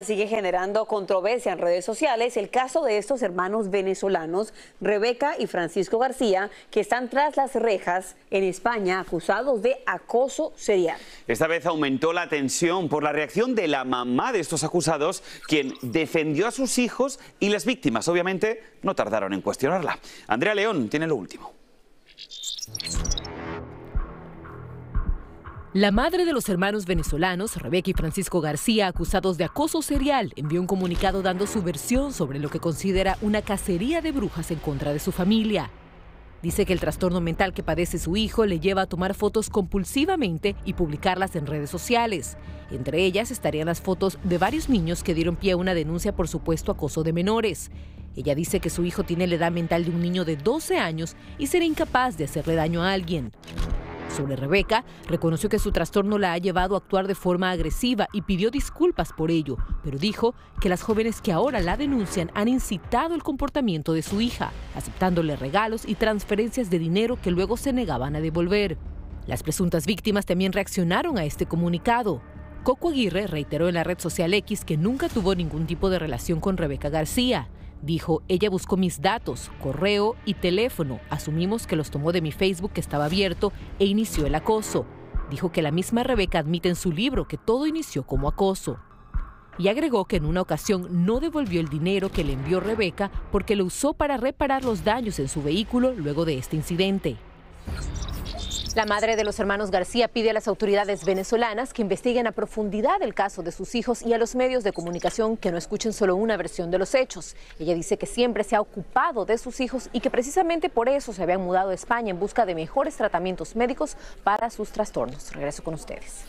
Sigue generando controversia en redes sociales el caso de estos hermanos venezolanos, Rebeca y Francisco García, que están tras las rejas en España acusados de acoso serial. Esta vez aumentó la tensión por la reacción de la mamá de estos acusados, quien defendió a sus hijos y las víctimas, obviamente, no tardaron en cuestionarla. Andrea León tiene lo último. La madre de los hermanos venezolanos, Rebeca y Francisco García, acusados de acoso serial, envió un comunicado dando su versión sobre lo que considera una cacería de brujas en contra de su familia. Dice que el trastorno mental que padece su hijo le lleva a tomar fotos compulsivamente y publicarlas en redes sociales. Entre ellas estarían las fotos de varios niños que dieron pie a una denuncia por supuesto acoso de menores. Ella dice que su hijo tiene la edad mental de un niño de 12 años y será incapaz de hacerle daño a alguien. Sobre Rebeca, reconoció que su trastorno la ha llevado a actuar de forma agresiva y pidió disculpas por ello, pero dijo que las jóvenes que ahora la denuncian han incitado el comportamiento de su hija, aceptándole regalos y transferencias de dinero que luego se negaban a devolver. Las presuntas víctimas también reaccionaron a este comunicado. Coco Aguirre reiteró en la red social X que nunca tuvo ningún tipo de relación con Rebeca García. Dijo, ella buscó mis datos, correo y teléfono. Asumimos que los tomó de mi Facebook que estaba abierto e inició el acoso. Dijo que la misma Rebeca admite en su libro que todo inició como acoso. Y agregó que en una ocasión no devolvió el dinero que le envió Rebeca porque lo usó para reparar los daños en su vehículo luego de este incidente. La madre de los hermanos García pide a las autoridades venezolanas que investiguen a profundidad el caso de sus hijos y a los medios de comunicación que no escuchen solo una versión de los hechos. Ella dice que siempre se ha ocupado de sus hijos y que precisamente por eso se habían mudado a España en busca de mejores tratamientos médicos para sus trastornos. Regreso con ustedes.